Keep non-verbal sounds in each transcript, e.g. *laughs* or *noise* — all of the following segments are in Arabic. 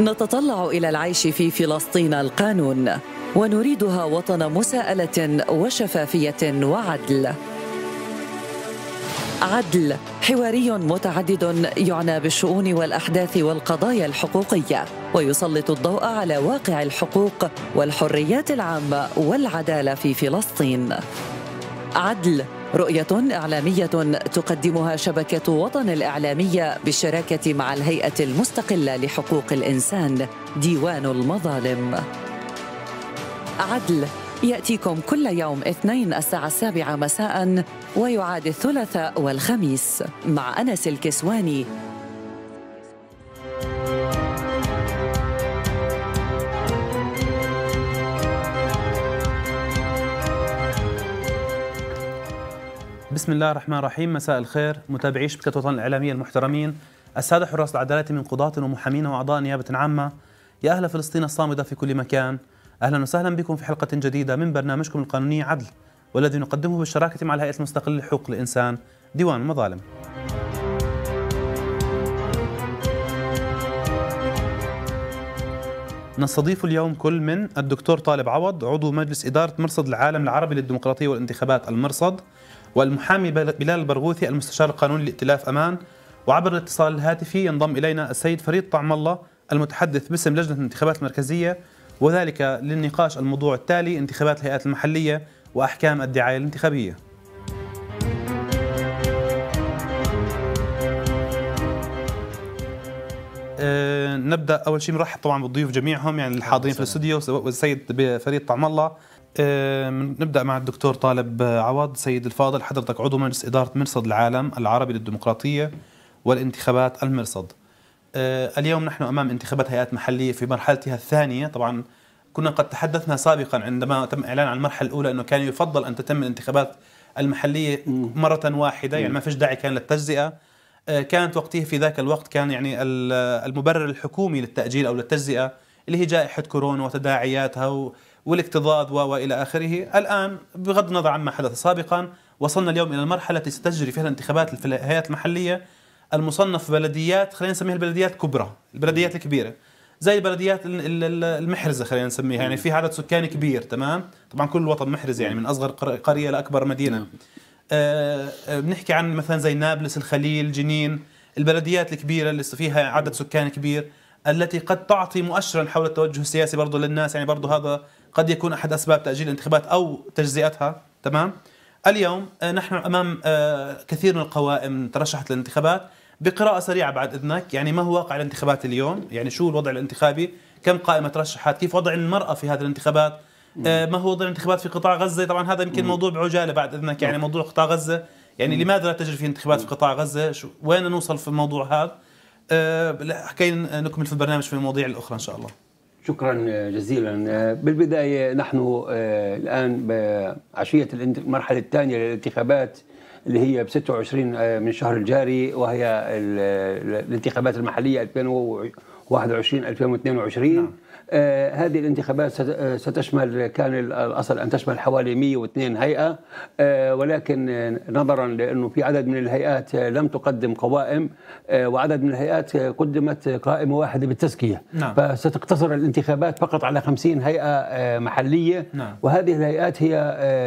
نتطلع الى العيش في فلسطين القانون ونريدها وطن مساءله وشفافيه وعدل عدل حواري متعدد يعنى بالشؤون والاحداث والقضايا الحقوقيه ويسلط الضوء على واقع الحقوق والحريات العامه والعداله في فلسطين عدل رؤية إعلامية تقدمها شبكة وطن الإعلامية بالشراكة مع الهيئة المستقلة لحقوق الإنسان ديوان المظالم. عدل يأتيكم كل يوم اثنين الساعة السابعة مساء ويعاد الثلاثاء والخميس مع أنس الكسواني بسم الله الرحمن الرحيم مساء الخير متابعي شبكة وطن الإعلامية المحترمين السادة حراس العدالة من قضاة ومحامين وأعضاء نيابة عامة يا أهل فلسطين الصامدة في كل مكان أهلا وسهلا بكم في حلقة جديدة من برنامجكم القانوني عدل والذي نقدمه بالشراكة مع الهيئة المستقلة لحقوق الإنسان ديوان المظالم نستضيف اليوم كل من الدكتور طالب عوض عضو مجلس إدارة مرصد العالم العربي للديمقراطية والانتخابات المرصد والمحامي بلال البرغوثي المستشار القانوني لائتلاف أمان وعبر الاتصال الهاتفي ينضم إلينا السيد فريد طعم الله المتحدث باسم لجنة الانتخابات المركزية وذلك للنقاش الموضوع التالي انتخابات الهيئات المحلية وأحكام الدعاية الانتخابية أه نبدا اول شيء نرحب طبعا بالضيوف جميعهم يعني الحاضرين في الاستوديو والسيد فريد طعم الله آه، نبدا مع الدكتور طالب عوض سيد الفاضل حضرتك عضو مجلس اداره مرصد العالم العربي للديمقراطيه والانتخابات المرصد آه، اليوم نحن امام انتخابات هيئات محليه في مرحلتها الثانيه طبعا كنا قد تحدثنا سابقا عندما تم اعلان عن المرحله الاولى انه كان يفضل ان تتم الانتخابات المحليه مره واحده يعني ما فيش داعي كان للتجزئه آه، كانت وقتها في ذاك الوقت كان يعني المبرر الحكومي للتاجيل او للتجزئه اللي هي جائحه كورونا وتداعياتها والاكتظاظ والى اخره، الان بغض النظر عما حدث سابقا وصلنا اليوم الى المرحله التي ستجري فيها الانتخابات في الهيئات المحليه المصنف بلديات خلينا نسميها البلديات كبرى، البلديات الكبيره زي البلديات المحرزه خلينا نسميها يعني في عدد سكاني كبير تمام؟ طبعا كل الوطن محرز يعني من اصغر قريه لاكبر مدينه. آه،, أه بنحكي عن مثلا زي نابلس، الخليل، جنين، البلديات الكبيره اللي فيها عدد سكان كبير التي قد تعطي مؤشرا حول التوجه السياسي برضه للناس يعني برضه هذا قد يكون احد اسباب تاجيل الانتخابات او تجزئتها تمام اليوم آه، نحن امام آه، كثير من القوائم ترشحت للانتخابات بقراءه سريعه بعد اذنك يعني ما هو واقع الانتخابات اليوم يعني شو الوضع الانتخابي كم قائمه ترشحت كيف وضع المراه في هذه الانتخابات آه، ما هو وضع الانتخابات في قطاع غزه طبعا هذا يمكن موضوع بعجاله بعد اذنك يعني نعم. موضوع قطاع غزه يعني لماذا لا تجري في انتخابات في قطاع غزه شو وين نوصل في الموضوع هذا حكينا نكمل في البرنامج في المواضيع الاخرى ان شاء الله شكرا آه، جزيلا آه، بالبداية نحن آه، الآن بعشية المرحلة الثانية للانتخابات اللي هي ب 26 من الشهر الجاري وهي الانتخابات المحلية 2021 2022 نعم. آه، هذه الانتخابات آه، ستشمل كان الاصل ان تشمل حوالي 102 هيئه آه، ولكن نظرا لانه في عدد من الهيئات لم تقدم قوائم وعدد من الهيئات قدمت قائمه واحده بالتزكيه نعم. فستقتصر الانتخابات فقط على 50 هيئه محليه نعم. وهذه الهيئات هي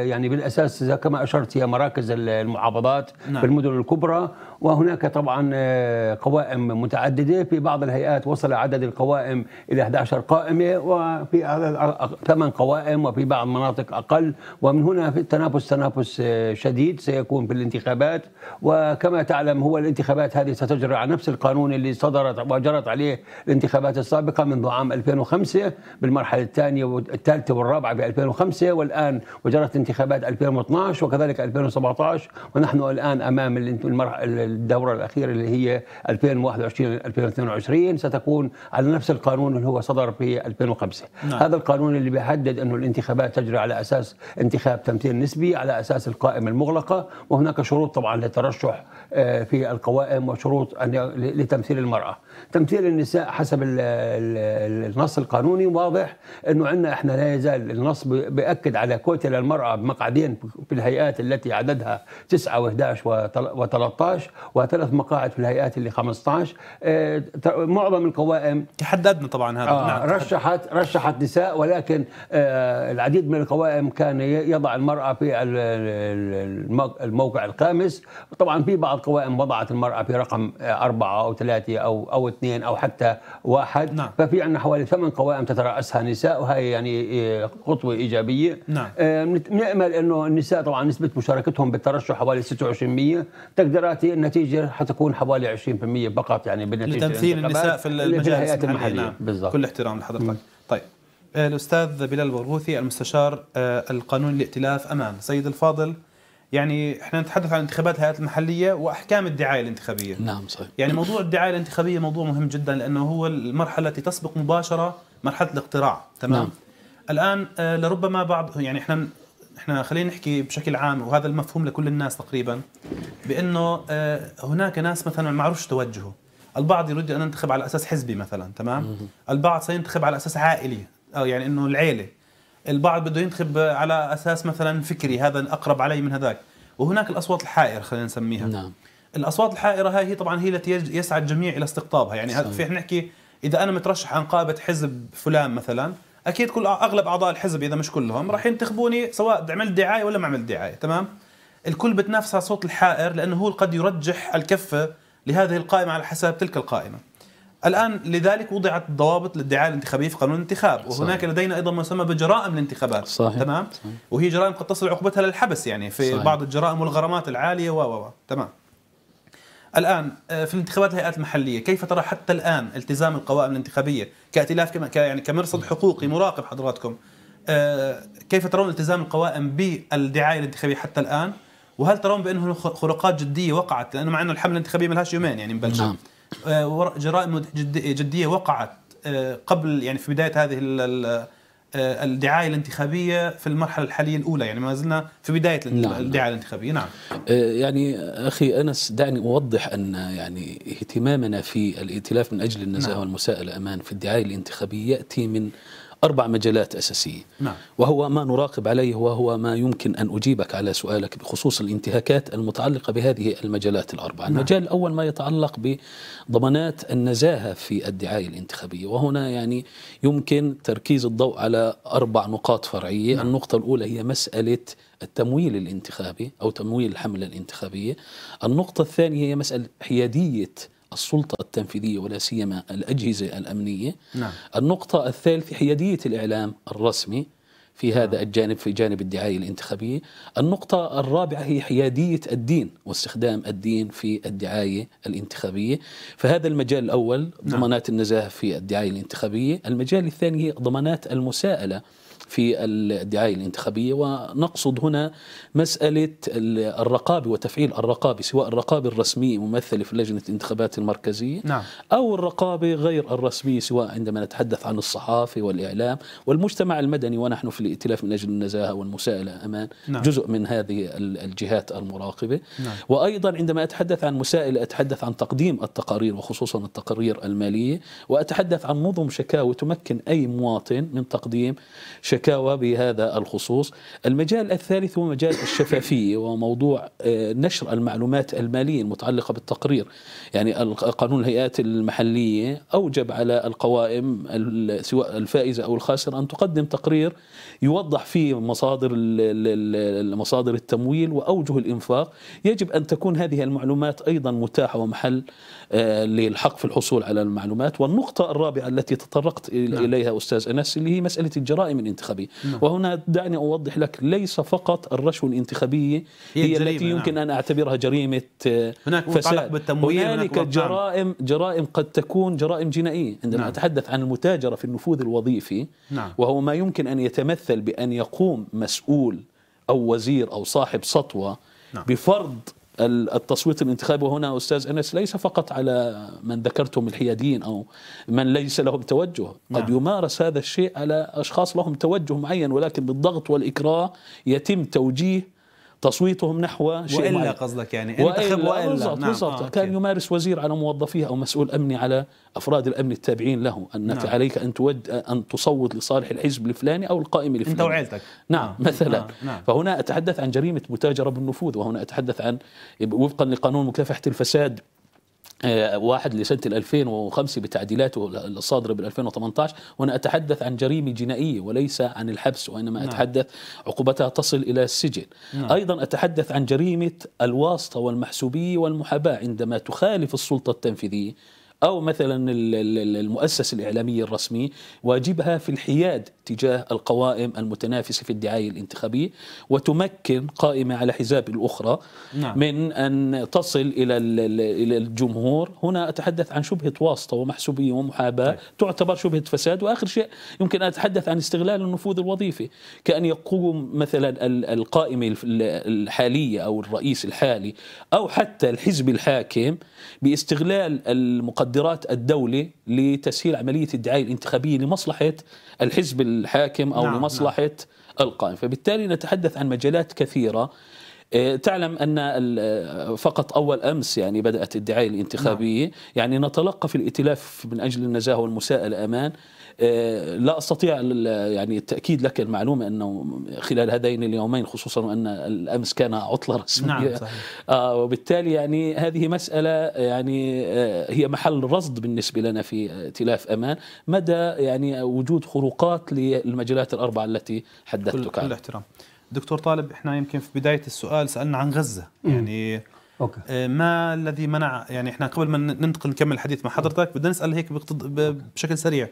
يعني بالاساس كما اشرت هي مراكز المحافظات نعم. بالمدن الكبرى وهناك طبعا آه، قوائم متعددة في بعض الهيئات وصل عدد القوائم إلى 11 قائمة وفي عدد ثمان قوائم وفي بعض مناطق أقل ومن هنا في التنافس تنافس آه، شديد سيكون في الانتخابات وكما تعلم هو الانتخابات هذه ستجري على نفس القانون اللي صدرت وجرت عليه الانتخابات السابقة منذ عام 2005 بالمرحلة الثانية والثالثة والرابعة في 2005 والآن وجرت انتخابات 2012 وكذلك 2017 ونحن الآن أمام المرحلة الدورة الأخيرة اللي هي 2021-2022 ستكون على نفس القانون اللي هو صدر في 2005 نعم. هذا القانون اللي بيحدد أنه الانتخابات تجري على أساس انتخاب تمثيل نسبي على أساس القائمة المغلقة وهناك شروط طبعا للترشح آه، في القوائم وشروط لتمثيل المرأة تمثيل النساء حسب النص القانوني واضح انه عندنا احنا لا يزال النص بياكد على كوتا للمراه بمقعدين في الهيئات التي عددها 9 و11 و13 وثلاث مقاعد في الهيئات اللي 15 آه، معظم القوائم تحددنا طبعا هذا آه نعم، رشحت رشحت نساء ولكن آه العديد من القوائم كان يضع المراه في الموقع الخامس طبعا في بعض القوائم وضعت المراه في رقم آه، أربعة أو ثلاثة أو أو اثنين أو حتى واحد نعم. ففي عندنا حوالي ثمان قوائم تترأسها نساء وهي يعني خطوة إيجابية نعم. آه، نأمل أنه النساء طبعا نسبة مشاركتهم بالترشح حوالي 26% تقديراتي النتيجة حتكون حوالي 20% فقط يعني بالنتيجة لتمثيل النساء في المجالس المحلية نعم. بالضبط كل احترام لحضرتك طيب آه، الأستاذ بلال البرغوثي المستشار آه، القانوني لائتلاف أمان سيد الفاضل يعني احنا نتحدث عن انتخابات الهيئات المحليه واحكام الدعايه الانتخابيه نعم صحيح يعني موضوع الدعايه الانتخابيه موضوع مهم جدا لانه هو المرحله التي تسبق مباشره مرحله الاقتراع تمام نعم. الان آه، لربما بعض يعني احنا احنا خلينا نحكي بشكل عام وهذا المفهوم لكل الناس تقريبا بانه آه، هناك ناس مثلا ما عرفش توجهه البعض يريد ان ينتخب على اساس حزبي مثلا تمام البعض سينتخب على اساس عائلي يعني انه العيله البعض بده ينتخب على اساس مثلا فكري هذا اقرب علي من هذاك وهناك الاصوات الحائره خلينا نسميها نعم الاصوات الحائره هاي هي طبعا هي التي يسعى الجميع الى استقطابها يعني في احنا نحكي اذا انا مترشح عن قائمه حزب فلان مثلا اكيد كل اغلب اعضاء الحزب اذا مش كلهم راح ينتخبوني سواء عملت دعايه ولا ما عملت دعايه تمام الكل بتنافس على الصوت الحائر لانه هو قد يرجح الكفه لهذه القائمه على حساب تلك القائمه الان لذلك وضعت ضوابط للدعايه الانتخابيه في قانون الانتخاب وهناك صحيح. لدينا ايضا ما يسمى بجرائم الانتخابات صحيح. تمام صحيح. وهي جرائم قد تصل عقوبتها للحبس يعني في صحيح. بعض الجرائم والغرامات العاليه و و تمام الان آه، في الانتخابات الهيئات المحليه كيف ترى حتى الان التزام القوائم الانتخابيه كائتلاف كما يعني كمرصد حقوقي مراقب حضراتكم آه، كيف ترون التزام القوائم بالدعايه الانتخابيه حتى الان وهل ترون بانه خروقات جديه وقعت لانه مع انه الحمله الانتخابيه ما لهاش يومين يعني مبلشه نعم. آه، جرائم جديه وقعت آه، قبل يعني في بدايه هذه آه، الدعايه الانتخابيه في المرحله الحاليه الاولى يعني ما زلنا في بدايه نعم الدعايه الانتخابيه نعم يعني اخي انس دعني اوضح ان يعني اهتمامنا في الائتلاف من اجل النزاهه نعم. والمساءله امان في الدعايه الانتخابيه ياتي من أربع مجالات أساسية نعم. وهو ما نراقب عليه وهو ما يمكن أن أجيبك على سؤالك بخصوص الانتهاكات المتعلقة بهذه المجالات الأربعة نعم. المجال الأول ما يتعلق بضمانات النزاهة في الدعاية الانتخابية وهنا يعني يمكن تركيز الضوء على أربع نقاط فرعية نعم. النقطة الأولى هي مسألة التمويل الانتخابي أو تمويل الحملة الانتخابية النقطة الثانية هي مسألة حيادية السلطة التنفيذية ولا سيما الأجهزة الأمنية نعم. النقطة الثالثة حيادية الإعلام الرسمي في نعم. هذا الجانب في جانب الدعاية الانتخابية النقطة الرابعة هي حيادية الدين واستخدام الدين في الدعاية الانتخابية فهذا المجال الأول نعم. ضمانات النزاهة في الدعاية الانتخابية المجال الثاني هي ضمانات المساءلة في الدعاية الانتخابية ونقصد هنا مسألة الرقابة وتفعيل الرقابة سواء الرقابة الرسمية ممثلة في لجنة الانتخابات المركزية نعم. أو الرقابة غير الرسمية سواء عندما نتحدث عن الصحافة والإعلام والمجتمع المدني ونحن في الائتلاف من أجل النزاهة والمساءلة أمان نعم. جزء من هذه الجهات المراقبة نعم. وأيضا عندما أتحدث عن مسائل أتحدث عن تقديم التقارير وخصوصا التقارير المالية وأتحدث عن نظم شكاوى تمكن أي مواطن من تقديم شكاوى شكاوى بهذا الخصوص المجال الثالث هو مجال الشفافية وموضوع آه، نشر المعلومات المالية المتعلقة بالتقرير يعني قانون الهيئات المحلية أوجب على القوائم سواء الفائزة أو الخاسرة أن تقدم تقرير يوضح فيه مصادر مصادر التمويل وأوجه الإنفاق يجب أن تكون هذه المعلومات أيضا متاحة ومحل آه، للحق في الحصول على المعلومات والنقطة الرابعة التي تطرقت نعم. إليها أستاذ أنس اللي هي مسألة الجرائم الانتخابية الانتخابية نعم. وهنا دعني أوضح لك ليس فقط الرشوة الانتخابية هي, هي التي نعم. يمكن أن أعتبرها جريمة آه، هناك فساد بالتمويل هناك جرائم جرائم قد تكون جرائم جنائية عندما نعم. أتحدث عن المتاجرة في النفوذ الوظيفي نعم. وهو ما يمكن أن يتمثل بأن يقوم مسؤول أو وزير أو صاحب سطوة نعم. بفرض التصويت الانتخابي هنا أستاذ أنس ليس فقط على من ذكرتم الحياديين أو من ليس لهم توجه نعم. قد يمارس هذا الشيء على أشخاص لهم توجه معين ولكن بالضغط والإكراه يتم توجيه تصويتهم نحو شيء والا قصدك يعني انتخب والا, وإلا. بالضبط نعم. بالضبط آه كان يمارس وزير على موظفيه او مسؤول امني على افراد الامن التابعين له انك نعم. عليك ان تود ان تصوت لصالح الحزب الفلاني او القائم الفلاني انت وعيلتك نعم, نعم، مثلا آه. نعم. فهنا اتحدث عن جريمه متاجره بالنفوذ وهنا اتحدث عن وفقا لقانون مكافحه الفساد آه، واحد لسنة 2005 بتعديلاته الصادرة بال 2018 وأنا أتحدث عن جريمة جنائية وليس عن الحبس وإنما نعم. أتحدث عقوبتها تصل إلى السجن نعم. أيضا أتحدث عن جريمة الواسطة والمحسوبية والمحاباة عندما تخالف السلطة التنفيذية أو مثلا المؤسسة الإعلامية الرسمية واجبها في الحياد تجاه القوائم المتنافسة في الدعاية الانتخابية وتمكن قائمة على حساب الأخرى نعم. من أن تصل إلى إلى الجمهور هنا أتحدث عن شبهة واسطة ومحسوبية ومحاباة طيب. تعتبر شبهة فساد وآخر شيء يمكن أن أتحدث عن استغلال النفوذ الوظيفي كأن يقوم مثلا القائمة الحالية أو الرئيس الحالي أو حتى الحزب الحاكم باستغلال المقدرات الدولة لتسهيل عملية الدعاية الانتخابية لمصلحة الحزب الحاكم أو نعم, نعم. لمصلحة نعم. القائم فبالتالي نتحدث عن مجالات كثيرة آه، تعلم ان آه، فقط اول امس يعني بدات الدعايه الانتخابيه نعم. يعني نتلقى في الائتلاف من اجل النزاهه والمساءله امان آه، لا استطيع يعني التاكيد لك المعلومه انه خلال هذين اليومين خصوصا وان الامس كان عطله *laughs* رسميه نعم صحيح. آه، وبالتالي يعني هذه مساله يعني آه، هي محل رصد بالنسبه لنا في ائتلاف امان مدى يعني وجود خروقات للمجالات الاربعه التي حدثتك عنها كل الاحترام دكتور طالب احنا يمكن في بدايه السؤال سالنا عن غزه يعني أوكي. ما الذي منع يعني احنا قبل ما ننتقل نكمل الحديث مع حضرتك بدنا نسال هيك بشكل سريع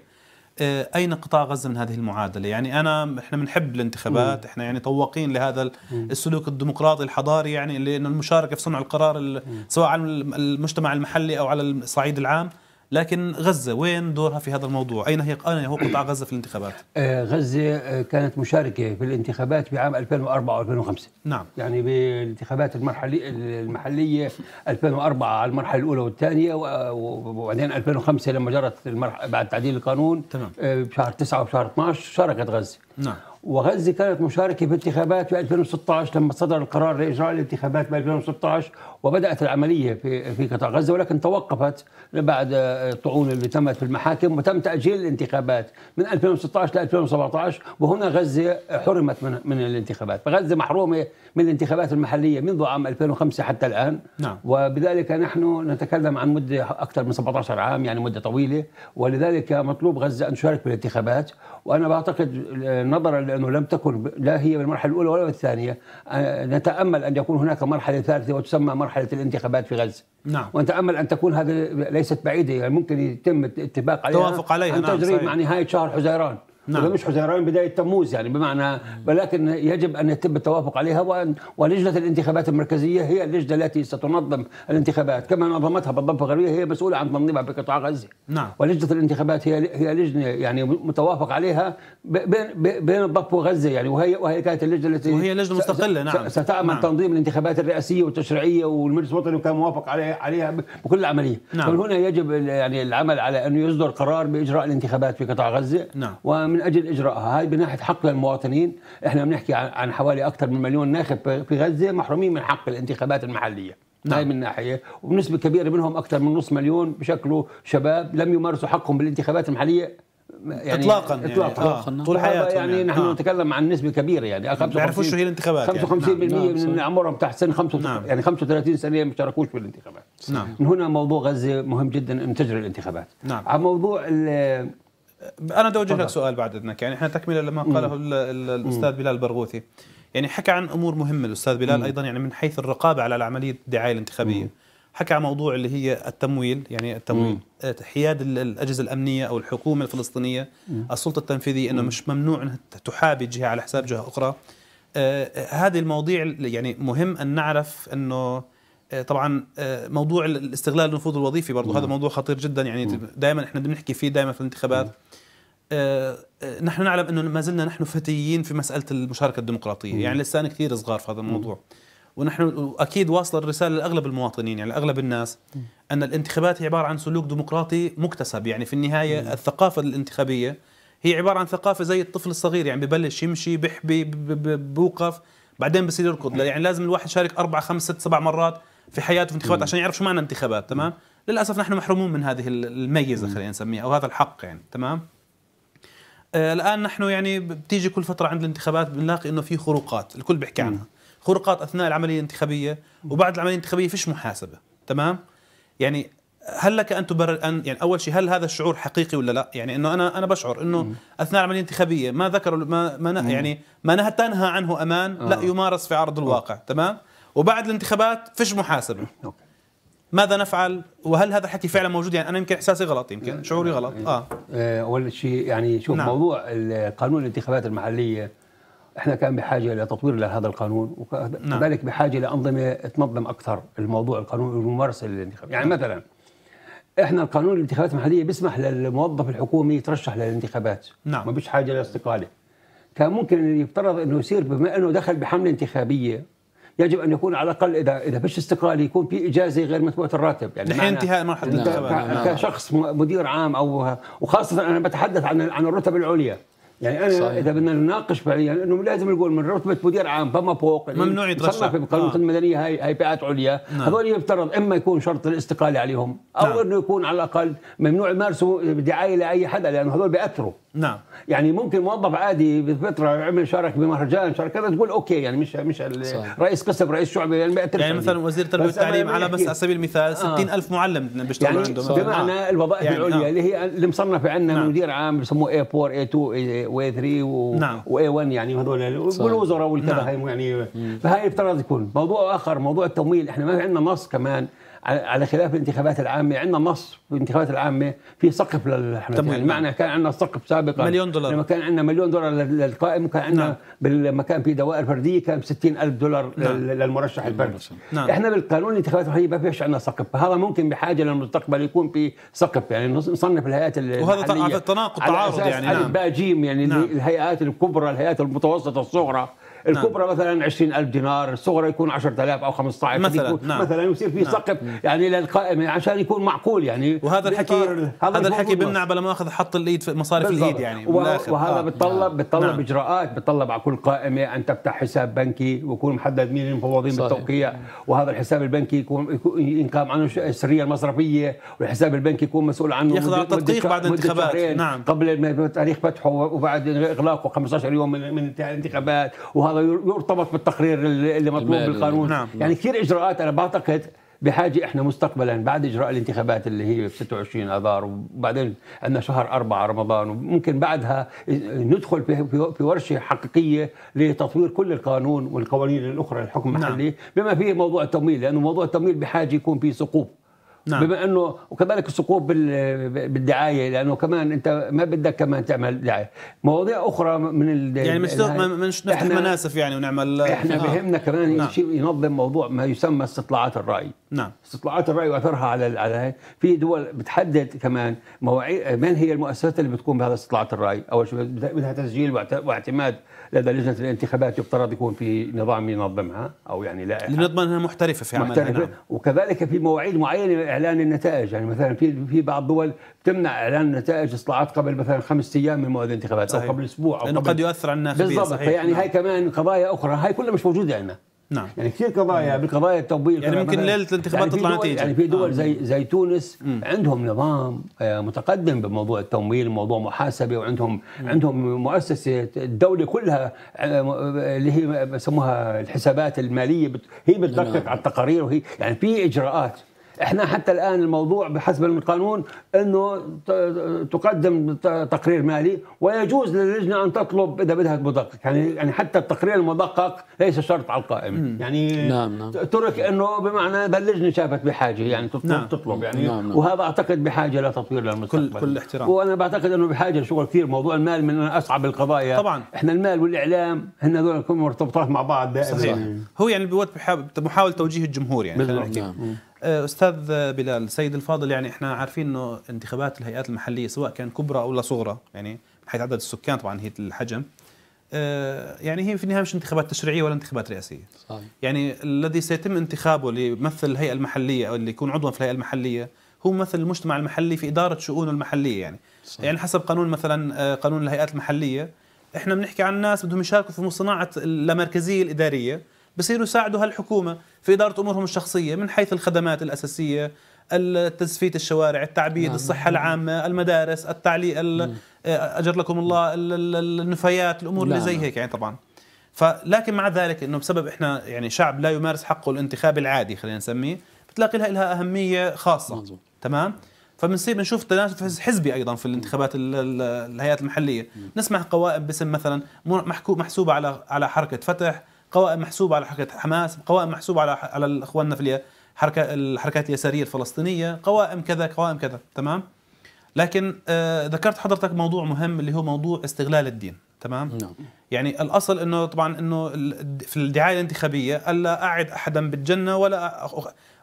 آه، اين قطاع غزه من هذه المعادله يعني انا احنا بنحب الانتخابات احنا يعني طواقين لهذا السلوك الديمقراطي الحضاري يعني لانه المشاركه في صنع القرار سواء على المجتمع المحلي او على الصعيد العام لكن غزة وين دورها في هذا الموضوع أين هي أين هو قطاع *clears throat* غزة في الانتخابات آه، غزة آه، كانت مشاركة في الانتخابات بعام 2004 و2005 نعم يعني بالانتخابات المرحلية المحلية 2004 على المرحلة الأولى والثانية وبعدين 2005 لما جرت المرح... بعد تعديل القانون تمام. آه، بشهر 9 وشهر 12 شاركت غزة نعم وغزه كانت مشاركه في الانتخابات في 2016 لما صدر القرار لاجراء الانتخابات ب 2016 وبدأت العملية في في قطاع غزة ولكن توقفت بعد الطعون اللي تمت في المحاكم وتم تأجيل الانتخابات من 2016 ل 2017 وهنا غزة حرمت من من الانتخابات فغزة محرومة من الانتخابات المحلية منذ عام 2005 حتى الآن نعم. وبذلك نحن نتكلم عن مدة أكثر من 17 عام يعني مدة طويلة ولذلك مطلوب غزة أن تشارك في الانتخابات وأنا بعتقد نظرا لأنه لم تكن لا هي بالمرحلة الأولى ولا الثانية آه، نتأمل أن يكون هناك مرحلة ثالثة وتسمى مرحلة مرحله الانتخابات في غزه نعم ونتامل ان تكون هذه ليست بعيده يعني ممكن يتم الاتفاق عليها توافق عليها نعم تجري مع نهايه شهر حزيران نعم. مش حزيران بداية تموز يعني بمعنى ولكن يجب أن يتم التوافق عليها وأن ولجنة الانتخابات المركزية هي اللجنة التي ستنظم الانتخابات كما نظمتها بالضفه الغربية هي مسؤولة عن تنظيمها في قطاع غزة نعم. ولجنة الانتخابات هي هي لجنة يعني متوافق عليها بين بين الضفه وغزة يعني وهي وهي كانت اللجنة التي وهي لجنة مستقلة نعم ستعمل نعم. تنظيم الانتخابات الرئاسية والتشريعية والمجلس الوطني وكان موافق عليها عليها بكل عملية نعم. هنا يجب يعني العمل على أنه يصدر قرار بإجراء الانتخابات في قطاع غزة نعم من اجل اجراءها هاي بناحيه حق للمواطنين احنا بنحكي عن حوالي اكثر من مليون ناخب في غزه محرومين من حق الانتخابات المحليه نعم. هاي من ناحيه وبنسبه كبيره منهم اكثر من نص مليون بشكله شباب لم يمارسوا حقهم بالانتخابات المحليه يعني اطلاقا يعني اطلاقا يعني آه. طول حياتهم يعني, يعني نحن آه. نتكلم عن نسبه كبيره يعني ما بيعرفوش شو هي الانتخابات 55% يعني. نعم. نعم. من نعم. عمرهم تحت سن 35 نعم. يعني 35 سنه ما شاركوش بالانتخابات نعم من هنا موضوع غزه مهم جدا ان تجري الانتخابات نعم على موضوع انا بدي اوجه لك سؤال بعد اذنك يعني احنا تكمله لما قاله الاستاذ بلال برغوثي يعني حكى عن امور مهمه الاستاذ بلال ايضا يعني من حيث الرقابه على العمليه الدعايه الانتخابيه حكى عن موضوع اللي هي التمويل يعني التمويل آه، حياد الاجهزه الامنيه او الحكومه الفلسطينيه السلطه التنفيذيه انه مش ممنوع انها تحابي جهه على حساب جهه اخرى آه, آه، هذه المواضيع يعني مهم ان نعرف انه آه، طبعا آه، موضوع الاستغلال النفوذ الوظيفي برضه هذا نعم. موضوع خطير جدا يعني نعم. دائما احنا بنحكي فيه دائما في الانتخابات نعم. آه، نحن نعلم انه ما زلنا نحن فتيين في مساله المشاركه الديمقراطيه يعني لسان كثير صغار في هذا الموضوع ونحن اكيد واصله الرساله لاغلب المواطنين يعني لاغلب الناس ان الانتخابات هي عباره عن سلوك ديمقراطي مكتسب يعني في النهايه الثقافه الانتخابيه هي عباره عن ثقافه زي الطفل الصغير يعني ببلش يمشي بيحبي بوقف بعدين بصير يركض يعني لازم الواحد يشارك اربع خمس ست سبع مرات في حياته في انتخابات عشان يعرف شو معنى انتخابات تمام للاسف نحن محرومون من هذه الميزه خلينا نسميها او هذا الحق يعني تمام آه، الان نحن يعني بتيجي كل فتره عند الانتخابات بنلاقي انه في خروقات الكل بيحكي عنها خروقات اثناء العمليه الانتخابيه وبعد العمليه الانتخابيه فيش محاسبه تمام يعني هل لك ان تبرر ان يعني اول شيء هل هذا الشعور حقيقي ولا لا؟ يعني انه انا انا بشعر انه اثناء العمليه الانتخابيه ما ذكر ما ما يعني ما تنهى عنه امان لا آه. يمارس في عرض الواقع آه. تمام؟ وبعد الانتخابات فيش محاسبه ماذا نفعل وهل هذا الحكي فعلا موجود يعني انا يمكن احساسي غلط يمكن أه، شعوري أه، غلط أه. اه اول شيء يعني شوف نعم. موضوع قانون الانتخابات المحليه احنا كان بحاجه لتطوير لهذا القانون نعم. وكذلك نعم. بحاجه لانظمه تنظم اكثر الموضوع القانون الممارسه للانتخابات يعني نعم. مثلا احنا القانون الانتخابات المحليه بيسمح للموظف الحكومي يترشح للانتخابات نعم ما فيش حاجه لاستقاله كان ممكن يفترض انه يصير بما انه دخل بحمله انتخابيه يجب ان يكون على الاقل اذا اذا فيش استقالة يكون في اجازه غير مثبوته الراتب يعني الحين انتهاء مرحله الانتخابات نعم. كشخص مدير عام او وخاصه انا بتحدث عن عن الرتب العليا يعني انا صحيح. اذا بدنا نناقش فعليا يعني انه لازم نقول من رتبه مدير عام فما فوق يعني ممنوع يترشح في قانون آه. نعم. المدنيه هاي هاي فئات عليا نعم. هذول يفترض اما يكون شرط الاستقاله عليهم او نعم. انه يكون على الاقل ممنوع يمارسوا دعايه لاي حدا لانه هذول بياثروا نعم يعني ممكن موظف عادي بفتره عمل شارك بمهرجان شارك كذا تقول اوكي يعني مش مش رئيس قسم رئيس شعبه يعني, يعني مثلا وزير التربيه والتعليم على بس إيه؟ على سبيل المثال 60000 آه. معلم بيشتغلوا يعني عندهم بمعنى آه. الوظائف يعني العليا نعم. اللي هي اللي مصنفه عندنا نعم. مدير عام بسموه اي 4 اي 2 و اي 3 و نعم. واي 1 يعني هذول والوزراء والكذا نعم. يعني فهي افتراض يكون موضوع اخر موضوع التمويل احنا ما عندنا نص كمان على خلاف الانتخابات العامه عندنا نص في الانتخابات العامه في سقف للحملات يعني معنى كان عندنا سقف سابقا مليون دولار لما كان عندنا مليون دولار للقائم وكان عندنا نعم. لما كان في دوائر فرديه كان 60000 دولار نعم. للمرشح الفردي نعم. احنا بالقانون الانتخابات الرئاسيه ما فيش عندنا سقف فهذا ممكن بحاجه للمستقبل يكون في سقف يعني نصنف الهيئات وهذا تناقض تعارض يعني نعم باء يعني نعم. الهيئات الكبرى الهيئات المتوسطه الصغرى نعم. الكبرى مثلا 20000 دينار الصغرى يكون 10000 او 15 مثلا نعم. مثلا يصير في نعم. سقف يعني للقائمه يعني عشان يكون معقول يعني وهذا الحكي هذا الحكي بمنع بلا ما اخذ حط الايد في مصاري في الايد يعني وهذا آه. نعم. بتطلب بتطلب نعم. اجراءات بتطلب على كل قائمه ان تفتح حساب بنكي ويكون محدد مين المفوضين بالتوقيع وهذا الحساب البنكي يكون ان كان عنه السريه المصرفيه والحساب البنكي يكون مسؤول عنه يخضع تدقيق بعد الانتخابات نعم قبل تاريخ فتحه وبعد اغلاقه 15 يوم من الانتخابات وهذا يرتبط بالتقرير اللي مطلوب بالقانون نعم. يعني كثير اجراءات انا بعتقد بحاجه احنا مستقبلا بعد اجراء الانتخابات اللي هي في 26 اذار وبعدين عندنا شهر 4 رمضان وممكن بعدها ندخل في ورشه حقيقيه لتطوير كل القانون والقوانين الاخرى للحكم المحلي نعم. بما فيه موضوع التمويل لانه موضوع التمويل بحاجه يكون فيه ثقوب نعم. بما انه وكذلك السقوط بالدعايه لانه كمان انت ما بدك كمان تعمل دعايه مواضيع اخرى من ال يعني مش مش نفتح مناسف يعني ونعمل احنا آه. بهمنا كمان نعم. شيء ينظم موضوع ما يسمى استطلاعات الراي نعم استطلاعات الراي واثرها على على في دول بتحدد كمان مواعيد من هي المؤسسات اللي بتقوم بهذا استطلاعات الراي اول شيء بدها تسجيل واعتماد لدى لجنه الانتخابات يفترض يكون في نظام ينظمها او يعني لائحه لنضمن انها محترفه في عملها نعم. وكذلك في مواعيد معينه لاعلان النتائج يعني مثلا في في بعض الدول بتمنع اعلان نتائج اصلاحات قبل مثلا خمس ايام من موعد الانتخابات صحيح. او قبل اسبوع او لانه قبل قد يؤثر على الناس بالضبط يعني نعم. هاي كمان قضايا اخرى هاي كلها مش موجوده عندنا نعم يعني كثير قضايا نعم. بقضايا التطبيق يعني ممكن ليله الانتخابات يعني تطلع نتيجه يعني في دول آه. زي زي تونس مم. عندهم نظام آه، متقدم بموضوع التمويل موضوع محاسبه وعندهم مم. عندهم مؤسسه الدوله كلها آه، اللي هي بسموها الحسابات الماليه هي بتدقق نعم. على التقارير وهي يعني في اجراءات احنا حتى الان الموضوع بحسب القانون انه تقدم تقرير مالي ويجوز للجنه ان تطلب اذا بدها مدقق يعني يعني حتى التقرير المدقق ليس شرط على القائم يعني نعم نعم. ترك انه بمعنى اللجنه شافت بحاجه يعني تطلب, نعم. تطلب يعني نعم نعم. وهذا اعتقد بحاجه لتطوير للمستقبل كل كل احترام وانا بعتقد انه بحاجه لشغل كثير موضوع المال من اصعب القضايا طبعا احنا المال والاعلام هن هذول مرتبطات مع بعض دائما صحيح. نعم. هو يعني بحاول توجيه الجمهور يعني بالضبط نعم. استاذ بلال السيد الفاضل يعني احنا عارفين انه انتخابات الهيئات المحليه سواء كان كبرى او لا صغرى يعني من حيث عدد السكان طبعا هي الحجم آه، يعني هي في النهايه مش انتخابات تشريعيه ولا انتخابات رئاسيه صحيح. يعني الذي سيتم انتخابه اللي الهيئه المحليه او اللي يكون عضوا في الهيئه المحليه هو مثل المجتمع المحلي في اداره شؤونه المحليه يعني صحيح. يعني حسب قانون مثلا آه، قانون الهيئات المحليه احنا بنحكي عن ناس بدهم يشاركوا في صناعه اللامركزيه الاداريه بصيروا يساعدوا هالحكومه في اداره امورهم الشخصيه من حيث الخدمات الاساسيه التزفيت الشوارع التعبيد نعم. الصحه نعم. العامه المدارس التعليق آه، اجر لكم الله النفايات الامور اللي زي هيك يعني طبعا فلكن مع ذلك انه بسبب احنا يعني شعب لا يمارس حقه الانتخابي العادي خلينا نسميه بتلاقي لها لها اهميه خاصه مزبوط. تمام فبنصير بنشوف تنافس حزبي ايضا في الانتخابات الهيئات المحليه نسمع قوائم باسم مثلا محسوبه على على حركه فتح قوائم محسوبه على حركه حماس قوائم محسوبه على على اخواننا في الحركه الحركات اليساريه الفلسطينيه قوائم كذا قوائم كذا تمام لكن آه ذكرت حضرتك موضوع مهم اللي هو موضوع استغلال الدين تمام نعم. يعني الاصل انه طبعا انه في الدعايه الانتخابيه الا اعد احدا بالجنه ولا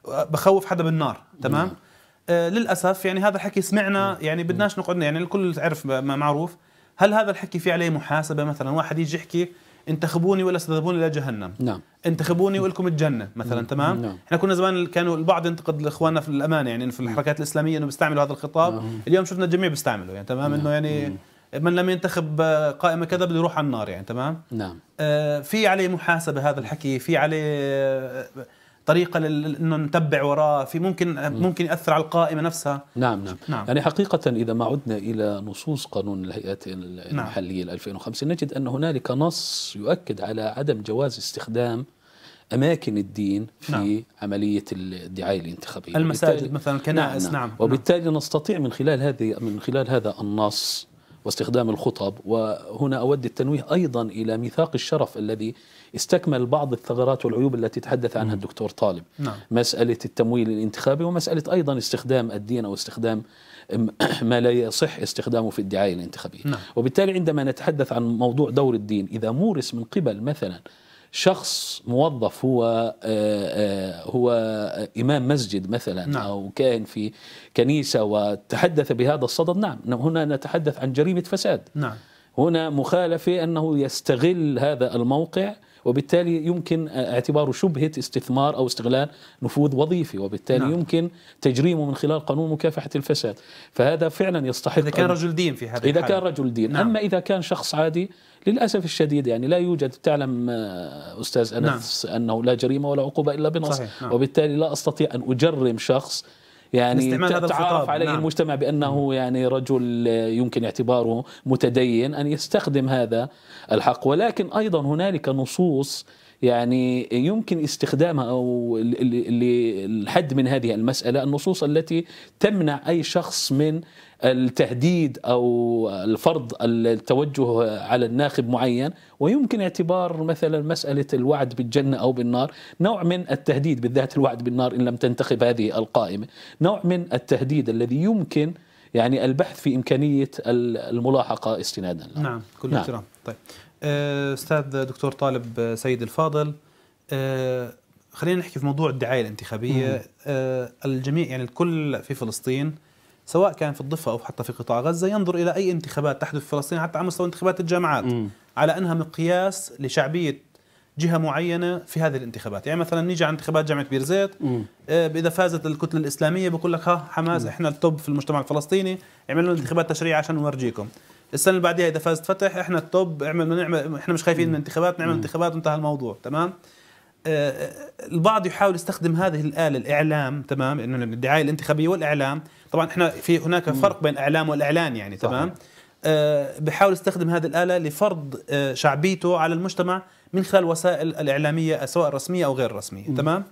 بخوف حدا بالنار تمام نعم. آه للاسف يعني هذا الحكي سمعنا نعم. يعني بدناش نعم. نقعد يعني الكل عرف معروف هل هذا الحكي في عليه محاسبه مثلا واحد يجي يحكي انتخبوني ولا ستذهبون الى جهنم نعم انتخبوني ولكم الجنه مثلا نعم. تمام نعم. احنا كنا زمان كانوا البعض ينتقد لاخواننا في الامانه يعني في الحركات الاسلاميه انه بيستعملوا هذا الخطاب نعم. اليوم شفنا الجميع بيستعمله يعني تمام نعم. انه يعني نعم. من لم ينتخب قائمه كذا بده يروح على النار يعني تمام نعم آه في عليه محاسبه هذا الحكي في عليه آه، طريقه انه نتبع وراه في ممكن ممكن ياثر على القائمه نفسها نعم نعم, نعم. يعني حقيقه اذا ما عدنا الى نصوص قانون الهيئات نعم. المحليه نعم. 2005 نجد ان هنالك نص يؤكد على عدم جواز استخدام أماكن الدين في نعم. عملية الدعاية الانتخابية المساجد مثلا الكنائس نعم, نعم. نعم. وبالتالي نعم. نستطيع من خلال هذه من خلال هذا النص واستخدام الخطب وهنا أود التنويه أيضا إلى ميثاق الشرف الذي استكمل بعض الثغرات والعيوب التي تحدث عنها الدكتور طالب نعم. مسألة التمويل الانتخابي ومسألة أيضا استخدام الدين أو استخدام *clears throat* ما لا يصح استخدامه في الدعاية الانتخابية نعم. وبالتالي عندما نتحدث عن موضوع دور الدين إذا مورس من قبل مثلا شخص موظف هو آه، آه، هو امام مسجد مثلا نعم. او كان في كنيسه وتحدث بهذا الصدد نعم،, نعم هنا نتحدث عن جريمه فساد نعم هنا مخالفه انه يستغل هذا الموقع وبالتالي يمكن اعتباره شبهة استثمار أو استغلال نفوذ وظيفي وبالتالي نعم. يمكن تجريمه من خلال قانون مكافحة الفساد فهذا فعلا يستحق إذا كان رجل دين في هذا إذا الحالة. كان رجل دين نعم. أما إذا كان شخص عادي للأسف الشديد يعني لا يوجد تعلم أستاذ أنس نعم. أنه لا جريمة ولا عقوبة إلا بنص صحيح. نعم. وبالتالي لا أستطيع أن أجرم شخص يعني تعرف عليه نعم. المجتمع بأنه يعني رجل يمكن اعتباره متدين أن يستخدم هذا الحق ولكن أيضا هنالك نصوص يعني يمكن استخدامها او للحد من هذه المساله النصوص التي تمنع اي شخص من التهديد او الفرض التوجه على الناخب معين ويمكن اعتبار مثلا مساله الوعد بالجنه او بالنار نوع من التهديد بالذات الوعد بالنار ان لم تنتخب هذه القائمه نوع من التهديد الذي يمكن يعني البحث في امكانيه الملاحقه استنادا له. نعم كل نعم. احترام طيب آه، استاذ دكتور طالب آه، سيد الفاضل آه، خلينا نحكي في موضوع الدعايه الانتخابيه الجميع يعني الكل في فلسطين سواء كان في الضفه او حتى في قطاع غزه ينظر الى اي انتخابات تحدث في فلسطين حتى على مستوى انتخابات الجامعات مم. على انها مقياس لشعبيه جهه معينه في هذه الانتخابات يعني مثلا نيجي على انتخابات جامعه بير زيت اذا فازت الكتله الاسلاميه بقول لك ها حماس مم. احنا التوب في المجتمع الفلسطيني اعملوا انتخابات تشريعيه عشان نورجيكم السنه اللي بعديها اذا فازت فتح احنا التوب اعمل نعمل احنا مش خايفين من انتخابات نعمل انتخابات وانتهى الموضوع تمام آه، آه، البعض يحاول يستخدم هذه الاله الاعلام تمام انه الدعايه الانتخابيه والاعلام طبعا احنا في هناك فرق بين اعلام والاعلان يعني صحيح. تمام أه بحاول يستخدم هذه الآلة لفرض أه شعبيته على المجتمع من خلال وسائل الإعلامية سواء رسمية أو غير رسمية تمام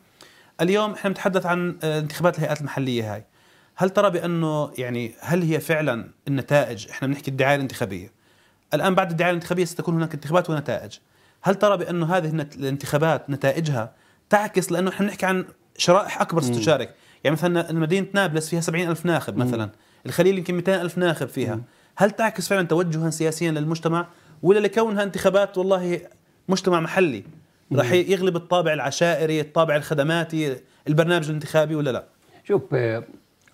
اليوم احنا بنتحدث عن آه، انتخابات الهيئات المحلية هاي هل ترى بانه يعني هل هي فعلا النتائج احنا بنحكي الدعايه الانتخابيه الان بعد الدعايه الانتخابيه ستكون هناك انتخابات ونتائج هل ترى بانه هذه الانتخابات نتائجها تعكس لانه احنا بنحكي عن شرائح اكبر ستشارك يعني مثلا مدينه نابلس فيها 70 الف ناخب مثلا الخليل يمكن 200 الف ناخب فيها هل تعكس فعلا توجها سياسيا للمجتمع ولا لكونها انتخابات والله مجتمع محلي راح يغلب الطابع العشائري الطابع الخدماتي البرنامج الانتخابي ولا لا شوف آه،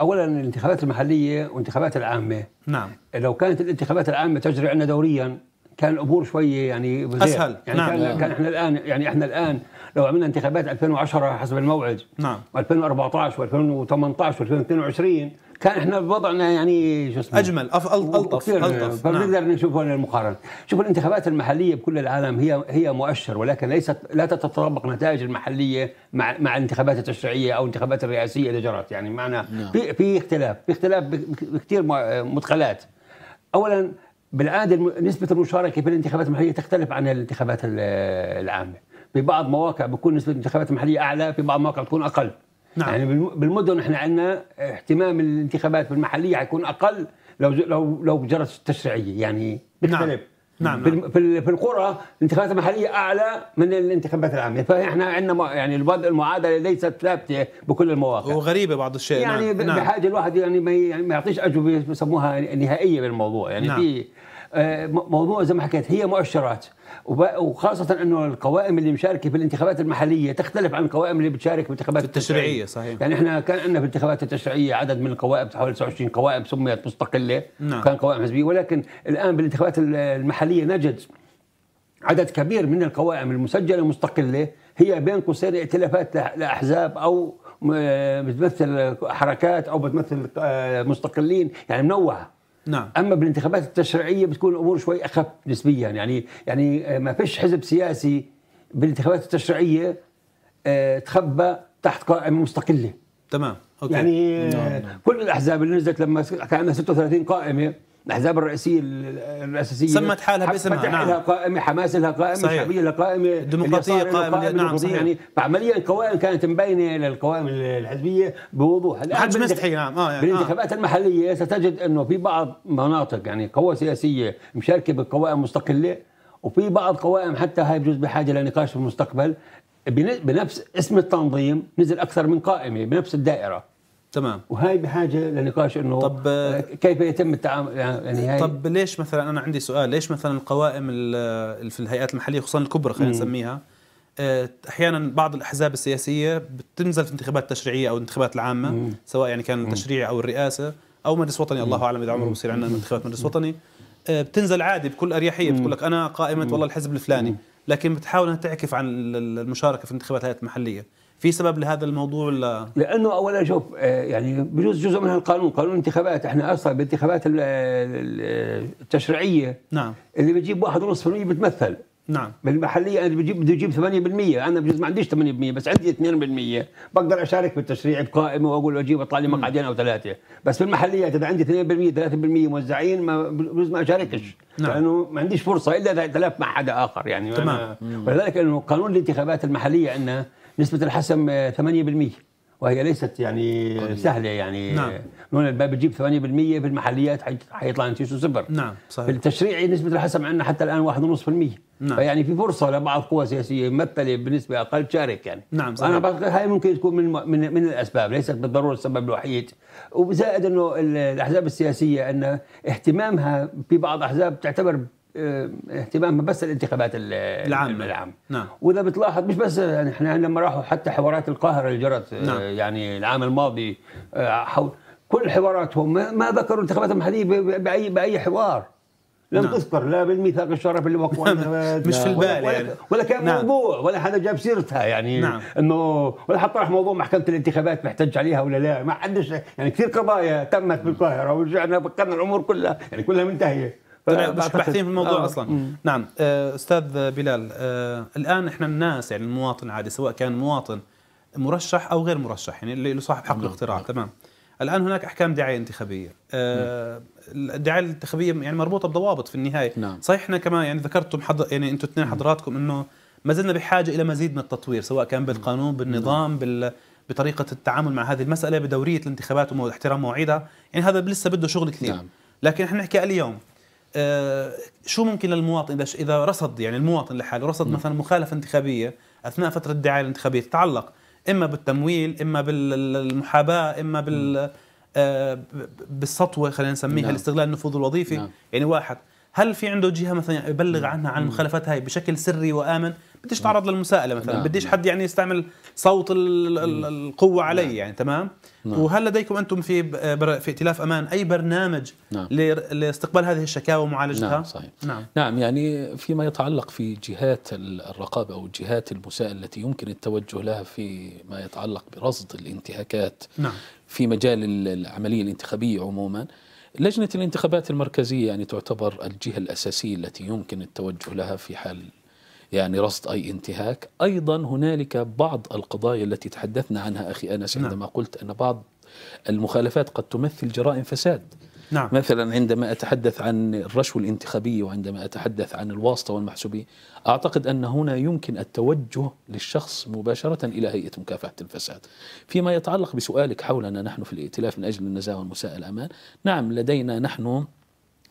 اولا الانتخابات المحليه والانتخابات العامه نعم لو كانت الانتخابات العامه تجري عندنا دوريا كان الامور شويه يعني بزير. اسهل يعني نعم. كان, نعم. كان احنا الان يعني احنا الان لو عملنا انتخابات 2010 حسب الموعد نعم و2014 و2018 و2022 كان احنا وضعنا يعني شو اسمه اجمل افضل الطف الطف فبنقدر نعم. نشوف هنا المقارنه شوف الانتخابات المحليه بكل العالم هي هي مؤشر ولكن ليست لا تتطابق نتائج المحليه مع مع الانتخابات التشريعيه او الانتخابات الرئاسيه اللي جرت يعني معنا نعم. في في اختلاف في اختلاف بكثير مدخلات اولا بالعاده نسبه المشاركه في الانتخابات المحليه تختلف عن الانتخابات العامه في بعض مواقع بتكون نسبه الانتخابات المحليه اعلى في بعض مواقع بتكون اقل نعم. يعني بالمدن احنا عندنا اهتمام الانتخابات بالمحليه حيكون اقل لو لو لو جرت التشريعيه يعني بتختلف نعم. نعم في نعم. في القرى الانتخابات المحليه اعلى من الانتخابات العامه فاحنا عندنا يعني الوضع المعادله ليست ثابته بكل المواقع وغريبه بعض الشيء يعني نعم. نعم. بحاجه الواحد يعني ما يعني يعطيش اجوبه بسموها يعني نهائيه بالموضوع يعني نعم. في آه، موضوع زي ما حكيت هي مؤشرات وخاصه انه القوائم اللي مشاركه في الانتخابات المحليه تختلف عن القوائم اللي بتشارك بالانتخابات التشريعيه صحيح يعني احنا كان عندنا في الانتخابات التشريعيه عدد من القوائم حوالي 29 قوائم سميت مستقله نعم. كان قوائم حزبيه ولكن الان بالانتخابات المحليه نجد عدد كبير من القوائم المسجله مستقلة هي بين قوسين ائتلافات لاحزاب او آه، بتمثل حركات او بتمثل آه، مستقلين يعني منوعه نعم اما بالانتخابات التشريعيه بتكون الامور شوي اخف نسبيا يعني يعني آه، ما فيش حزب سياسي بالانتخابات التشريعيه آه، تخبى تحت قائمه مستقله تمام أوكي. يعني نعم. آه، نعم. كل الاحزاب اللي نزلت لما كان عندنا 36 قائمه الاحزاب الرئيسيه الاساسيه سمت حالها باسمها نعم لها قائمه حماس لها قائمه شعبيه لها قائمه الديمقراطيه قائمه نعم صحيح يعني فعمليا القوائم كانت مبينه للقوائم الحزبيه بوضوح الان مستحي نعم آه يعني آه. بالانتخابات آه. المحليه ستجد انه في بعض مناطق يعني قوى سياسيه مشاركه بقوائم مستقله وفي بعض قوائم حتى هاي بجوز بحاجه لنقاش في المستقبل بنفس اسم التنظيم نزل اكثر من قائمه بنفس الدائره تمام وهي بحاجه لنقاش انه طب كيف يتم التعامل يعني هاي طب ليش مثلا انا عندي سؤال ليش مثلا القوائم في الهيئات المحليه خصوصا الكبرى خلينا نسميها آه، احيانا بعض الاحزاب السياسيه بتنزل في انتخابات التشريعيه او الانتخابات العامه مم. سواء يعني كان التشريعي او الرئاسه او مجلس وطني الله اعلم اذا عمره بصير عندنا انتخابات مجلس وطني آه، بتنزل عادي بكل اريحيه بتقول لك انا قائمه والله الحزب الفلاني لكن بتحاول انها تعكف عن المشاركه في انتخابات الهيئات المحليه في سبب لهذا الموضوع ولا لانه اولا شوف آه، يعني بجوز جزء من القانون قانون الانتخابات احنا اصلا بالانتخابات التشريعيه نعم اللي بيجيب 1.5% بتمثل نعم بالمحليه انا بجيب بده يجيب 8% انا بجوز ما عنديش 8% بس عندي 2% بقدر اشارك بالتشريع بقائمه واقول اجيب اطلع لي مقعدين او ثلاثه بس بالمحليات اذا عندي 2% 3% موزعين ما بجوز ما اشاركش نعم. لانه ما عنديش فرصه الا اذا ائتلفت مع حدا اخر يعني تمام ولذلك انه قانون الانتخابات المحليه عندنا نسبة الحسم 8% آه، وهي ليست يعني قليل. سهله يعني نعم هون الباب بتجيب 8% في المحليات حيطلع نتيجته صفر نعم صحيح التشريعي نسبه الحسم عندنا حتى الان 1.5% نعم فيعني في فرصه لبعض قوى سياسيه ممثله بنسبه اقل تشارك يعني نعم صحيح. انا بعتقد هاي ممكن تكون من من من الاسباب ليست بالضروره السبب الوحيد وزائد انه الاحزاب السياسيه ان اهتمامها في بعض احزاب تعتبر آه، اهتمام بس الانتخابات العامه العام نعم واذا بتلاحظ مش بس يعني احنا لما راحوا حتى حوارات القاهره اللي جرت آه، نعم. يعني العام الماضي آه، حول كل حواراتهم ما ذكروا الانتخابات المحليه باي باي حوار لم نعم. تذكر لا بالميثاق الشرف اللي وقعوا نعم. مش في البال ولا, ولا, يعني. ولا كان نعم. موضوع ولا حدا جاب سيرتها يعني نعم. انه ولا حتى طرح موضوع محكمه الانتخابات محتج عليها ولا لا ما حدش يعني كثير قضايا تمت بالقاهره ورجعنا فكرنا الامور كلها يعني كلها منتهيه مش باحثين في الموضوع آه. اصلا مم. نعم آه، استاذ بلال آه، الان احنا الناس يعني المواطن عادي سواء كان مواطن مرشح او غير مرشح يعني اللي صاحب حق نعم، الاقتراع نعم. تمام الان هناك احكام دعايه انتخابيه آه، الدعايه الانتخابيه يعني مربوطه بضوابط في النهايه نعم. صحيح احنا كمان يعني ذكرتم حضر يعني انتم اثنين حضراتكم انه ما زلنا بحاجه الى مزيد من التطوير سواء كان بالقانون بالنظام بال بطريقه التعامل مع هذه المساله بدوريه الانتخابات واحترام مواعيدها يعني هذا لسه بده شغل كثير نعم. لكن احنا نحكي اليوم آه، شو ممكن للمواطن اذا اذا رصد يعني المواطن لحاله رصد نعم. مثلا مخالفه انتخابيه اثناء فتره الدعايه الانتخابيه تتعلق اما بالتمويل اما بالمحاباه اما بال نعم. آه، بالسطوه خلينا نسميها نعم. الاستغلال النفوذ الوظيفي نعم. يعني واحد هل في عنده جهه مثلا يبلغ نعم. عنها عن المخالفات نعم. هاي بشكل سري وامن بديش تعرض نعم. للمساءله مثلا نعم. بديش حد يعني يستعمل صوت القوه علي يعني، نعم. يعني تمام نعم. وهل لديكم انتم في بر... في ائتلاف امان اي برنامج نعم. ل... لاستقبال هذه الشكاوى ومعالجتها نعم صحيح نعم. نعم يعني فيما يتعلق في جهات الرقابه او الجهات المساءله التي يمكن التوجه لها في ما يتعلق برصد الانتهاكات نعم. في مجال العمليه الانتخابيه عموما لجنة الانتخابات المركزية يعني تعتبر الجهة الأساسية التي يمكن التوجه لها في حال يعني رصد أي انتهاك أيضا هنالك بعض القضايا التي تحدثنا عنها أخي أنس نعم. عندما قلت أن بعض المخالفات قد تمثل جرائم فساد نعم. مثلا عندما أتحدث عن الرشوة الانتخابية وعندما أتحدث عن الواسطة والمحسوبية أعتقد أن هنا يمكن التوجه للشخص مباشرة إلى هيئة مكافحة الفساد فيما يتعلق بسؤالك حولنا نحن في الائتلاف من أجل النزاهة والمساء الأمان نعم لدينا نحن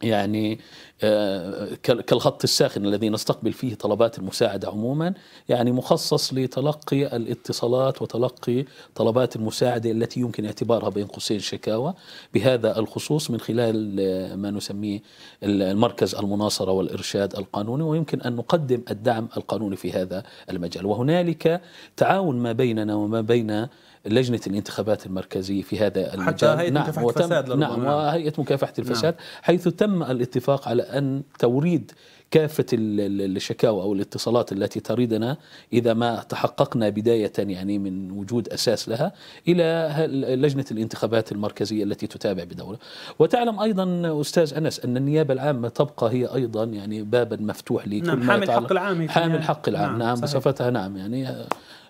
يعني آه، كالخط الساخن الذي نستقبل فيه طلبات المساعدة عموما يعني مخصص لتلقي الاتصالات وتلقي طلبات المساعدة التي يمكن اعتبارها بين قوسين شكاوى بهذا الخصوص من خلال آه، ما نسميه المركز المناصرة والإرشاد القانوني ويمكن أن نقدم الدعم القانوني في هذا المجال وهنالك تعاون ما بيننا وما بين لجنه الانتخابات المركزيه في هذا المجال حتى هيئه نعم مكافحه الفساد نعم،, نعم وهيئه مكافحه الفساد نعم. حيث تم الاتفاق على ان توريد كافة الشكاوى أو الاتصالات التي تريدنا إذا ما تحققنا بداية يعني من وجود أساس لها إلى لجنة الانتخابات المركزية التي تتابع بدولة وتعلم أيضا أستاذ أنس أن النيابة العامة تبقى هي أيضا يعني بابا مفتوح لكل نعم حامل الحق العام حامل الحق يعني. العام نعم, نعم بصفتها نعم يعني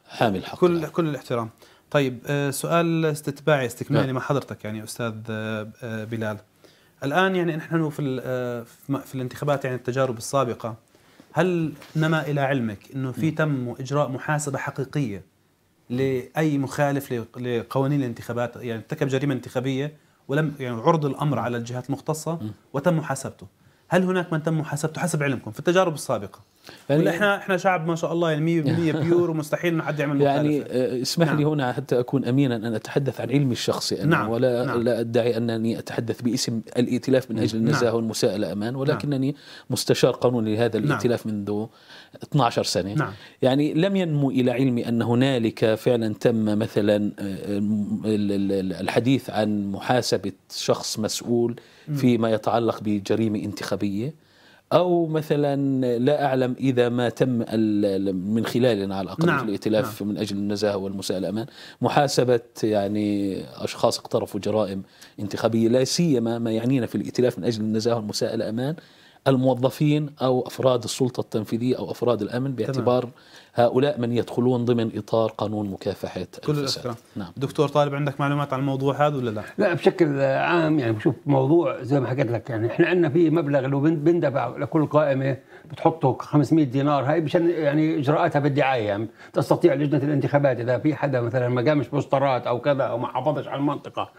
حامل حق كل العام. كل الاحترام طيب آه، سؤال استتباعي استكمالي نعم. مع حضرتك يعني استاذ آه، آه، بلال الان يعني نحن في في الانتخابات يعني التجارب السابقه هل نما الى علمك انه في نعم. تم اجراء محاسبه حقيقيه لاي مخالف لقوانين الانتخابات يعني ارتكب جريمه انتخابيه ولم يعني عرض الامر نعم. على الجهات المختصه وتم محاسبته هل هناك من تم محاسبته حسب علمكم في التجارب السابقه يعني ولا احنا احنا شعب ما شاء الله يعني 100% بيور *laughs* ومستحيل انه حد يعمل يعني مخالفه يعني اسمح نعم. لي هنا حتى اكون امينا ان اتحدث عن علمي الشخصي أنا نعم. ولا نعم. لا ادعي انني اتحدث باسم الائتلاف من اجل النزاهه نعم. والمساءله امان نعم. ولكنني نعم. مستشار قانوني لهذا نعم. الائتلاف نعم. منذ 12 سنه نعم. يعني لم ينمو الى علمي ان هنالك فعلا تم مثلا آه، الحديث عن محاسبه شخص مسؤول فيما يتعلق بجريمه انتخابيه أو مثلا لا أعلم إذا ما تم من خلالنا على الأقل نعم. في الائتلاف نعم. من أجل النزاهة والمساء الأمان محاسبة يعني أشخاص اقترفوا جرائم انتخابية لا سيما ما يعنينا في الائتلاف من أجل النزاهة والمساء الأمان الموظفين أو أفراد السلطة التنفيذية أو أفراد الأمن باعتبار تمام. هؤلاء من يدخلون ضمن اطار قانون مكافحه كل الفساد نعم. دكتور طالب عندك معلومات عن الموضوع هذا ولا لا؟ لا بشكل عام يعني شوف موضوع زي ما حكيت لك يعني احنا عندنا في مبلغ لو بندفع لكل قائمه بتحطه 500 دينار هاي مشان يعني اجراءاتها بالدعايه تستطيع لجنه الانتخابات اذا في حدا مثلا ما قامش بوسترات او كذا او ما حافظش على المنطقه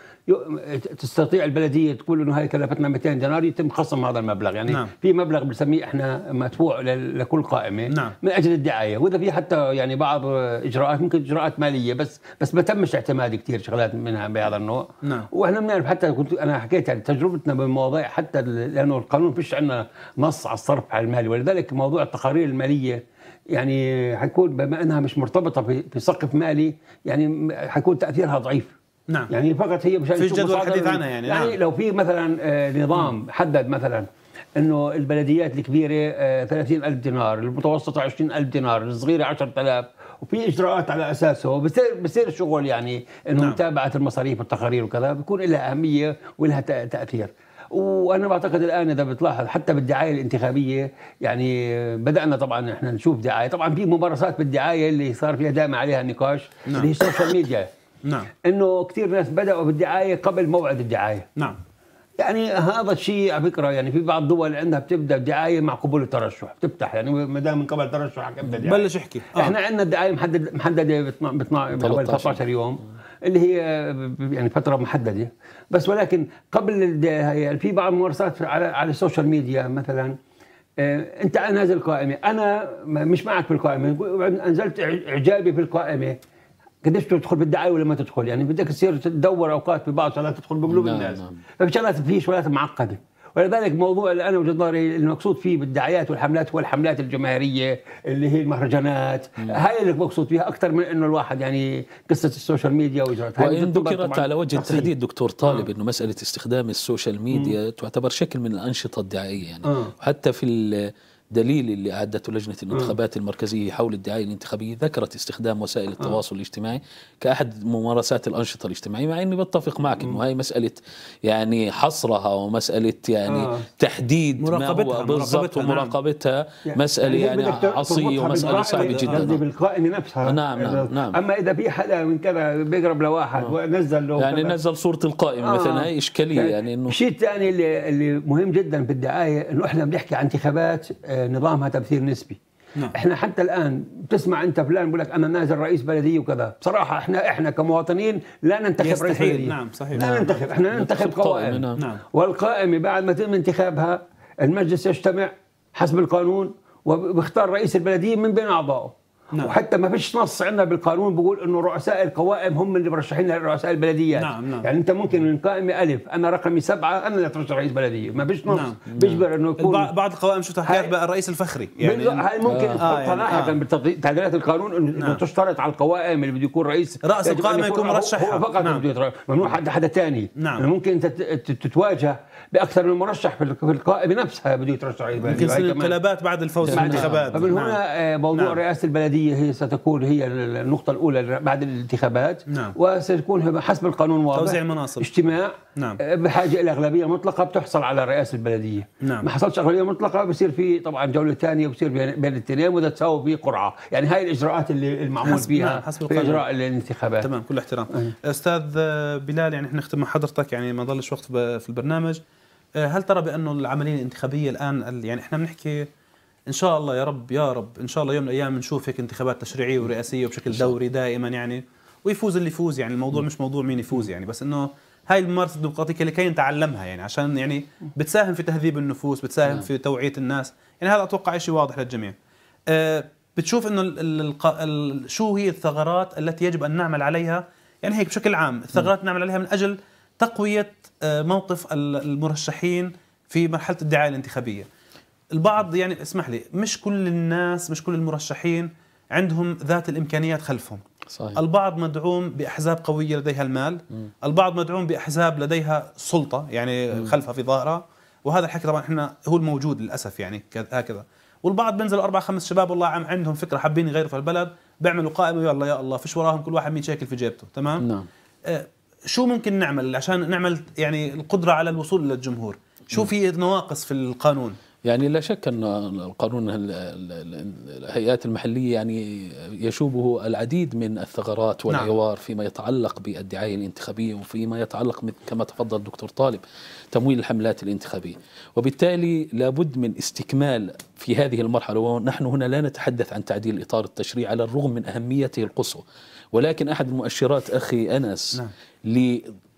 تستطيع البلديه تقول انه هاي كلفتنا 200 دينار يتم خصم هذا المبلغ يعني نعم. في مبلغ بنسميه احنا مدفوع لكل قائمه نعم. من اجل الدعايه واذا في حتى يعني بعض اجراءات ممكن اجراءات ماليه بس بس ما تمش اعتماد كثير شغلات منها بهذا النوع نعم. واحنا بنعرف حتى كنت انا حكيت يعني تجربتنا بالمواضيع حتى لانه القانون فيش عندنا نص على الصرف على المالي ولذلك موضوع التقارير الماليه يعني حيكون بما انها مش مرتبطه بسقف مالي يعني حيكون تاثيرها ضعيف نعم يعني فقط هي مش في جدول حديث عنها يعني يعني نعم. لو في مثلا آه، نظام حدد مثلا انه البلديات الكبيره 30000 آه، دينار المتوسطه 20000 دينار الصغيره 10000 وفي اجراءات على اساسه بصير بصير الشغل يعني انه نعم. متابعه المصاريف والتقارير وكذا بيكون لها اهميه ولها تاثير وانا بعتقد الان اذا بتلاحظ حتى بالدعايه الانتخابيه يعني بدانا طبعا احنا نشوف دعايه طبعا في ممارسات بالدعايه اللي صار فيها دائما عليها نقاش نعم. اللي هي السوشيال ميديا نعم انه كثير ناس بداوا بالدعايه قبل موعد الدعايه نعم يعني هذا الشيء على فكره يعني في بعض الدول عندها بتبدا دعايه مع قبول الترشح بتفتح يعني ما دام من قبل ترشحك ابدا يعني. بلش احكي آه. احنا عندنا الدعايه محدده محدده ب 13 يوم اللي هي يعني فتره محدده بس ولكن قبل في بعض الممارسات على على السوشيال ميديا مثلا آه، انت نازل قائمه انا مش معك في القائمه انزلت اعجابي في القائمه قديش تدخل بالدعايه ولا ما تدخل يعني بدك تصير تدور اوقات في بعض شغلات تدخل بقلوب نعم، الناس نعم. ففي شغلات في شغلات معقده ولذلك موضوع اللي انا وجهه نظري المقصود فيه بالدعايات والحملات هو الحملات الجماهيريه اللي هي المهرجانات هاي اللي مقصود فيها اكثر من انه الواحد يعني قصه السوشيال ميديا واجراءاتها وان ذكرت على وجه التحديد دكتور طالب آه. انه مساله استخدام السوشيال ميديا مم. تعتبر شكل من الانشطه الدعائيه يعني آه. حتى في دليل اللي أعدته لجنة الانتخابات المركزية حول الدعاية الانتخابية ذكرت استخدام وسائل التواصل الاجتماعي كأحد ممارسات الأنشطة الاجتماعية مع أني بتفق معك أنه هاي مسألة يعني حصرها ومسألة يعني آه. تحديد مراقبتها بالضبط نعم. ومراقبتها نعم. مسألة يعني, يعني عصية ومسألة صعبة جدا بالقائمة نفسها نعم نعم, نعم. أما إذا في حدا من كذا بيقرب لواحد آه. ونزل له يعني كدا. نزل صورة القائمة آه. مثلا هاي إشكالية يعني, يعني أنه الشيء الثاني اللي, اللي مهم جدا بالدعاية أنه إحنا بنحكي عن انتخابات آه، نظامها تمثيل نسبي نعم. احنا حتى الان بتسمع انت فلان بيقول لك انا نازل رئيس بلديه وكذا بصراحه احنا احنا كمواطنين لا ننتخب رئيس بلديه نعم صحيح لا نعم. نعم. ننتخب احنا نعم. ننتخب قوائم نعم. نعم. والقائمه بعد ما تم انتخابها المجلس يجتمع حسب القانون وبيختار رئيس البلديه من بين اعضائه نعم. وحتى ما فيش نص عندنا بالقانون بيقول انه رؤساء القوائم هم اللي مرشحين لرؤساء البلديات نعم نعم. يعني انت ممكن من قائمه الف انا رقمي سبعه انا اللي اترشح رئيس بلديه ما فيش نص نعم. بيجبر انه يكون بعض القوائم شو تحكي بقى الرئيس الفخري يعني هاي ممكن آه. يعني- آه. لاحقا يعني آه. بتعديلات القانون انه نعم. تشترط على القوائم اللي بده يكون رئيس راس يعني القائمه يكون, يكون مرشح فقط نعم. ممنوع حد حدا ثاني نعم. يعني ممكن انت تتواجه باكثر من مرشح في القائمه نفسها بده يترشح يمكن انقلابات بعد الفوز في الانتخابات فمن نعم. هنا آه، موضوع نعم. رئاسه البلديه هي ستكون هي النقطه الاولى بعد الانتخابات نعم. وستكون حسب القانون واضح توزيع مناصب اجتماع نعم. آه، بحاجه الى اغلبيه مطلقه بتحصل على رئاسه البلديه نعم. ما حصلش اغلبيه مطلقه بصير في طبعا جوله ثانيه بصير بين الاثنين واذا تساوي في قرعه يعني هاي الاجراءات اللي المعمول فيها نعم، حسب في اجراء الانتخابات تمام كل احترام أه. استاذ بلال يعني احنا نختم مع حضرتك يعني ما ضلش وقت في البرنامج آه، هل ترى بانه العمليه الانتخابيه الان يعني احنا بنحكي ان شاء الله يا رب يا رب ان شاء الله يوم من الايام بنشوف هيك انتخابات تشريعيه ورئاسيه وبشكل دوري دائما يعني ويفوز اللي يفوز يعني الموضوع مش موضوع مين يفوز يعني بس انه هاي الممارسه الديمقراطيه لكي نتعلمها يعني عشان يعني بتساهم في تهذيب النفوس بتساهم نعم. في توعيه الناس يعني هذا اتوقع شيء واضح للجميع آه، بتشوف انه شو هي الثغرات التي يجب ان نعمل عليها يعني هيك بشكل عام الثغرات نعمل عليها من اجل تقويه آه، موقف المرشحين في مرحله الدعايه الانتخابيه البعض يعني اسمح لي مش كل الناس مش كل المرشحين عندهم ذات الامكانيات خلفهم صحيح. البعض مدعوم باحزاب قويه لديها المال م. البعض مدعوم باحزاب لديها سلطه يعني م. خلفها في ظهرها وهذا الحكي طبعا احنا هو الموجود للاسف يعني هكذا والبعض بينزلوا اربع خمس شباب والله عم عندهم فكره حابين يغيروا في البلد بيعملوا قائمه يلا يا الله فيش وراهم كل واحد 100 شاكل في جيبته تمام نعم آه، شو ممكن نعمل عشان نعمل يعني القدره على الوصول للجمهور شو في نواقص في القانون يعني لا شك ان القانون الهيئات المحليه يعني يشوبه العديد من الثغرات نعم. والعوار فيما يتعلق بالدعايه الانتخابيه وفيما يتعلق كما تفضل دكتور طالب تمويل الحملات الانتخابيه وبالتالي لابد من استكمال في هذه المرحله ونحن هنا لا نتحدث عن تعديل اطار التشريع على الرغم من اهميته القصوى ولكن أحد المؤشرات أخي أنس نعم.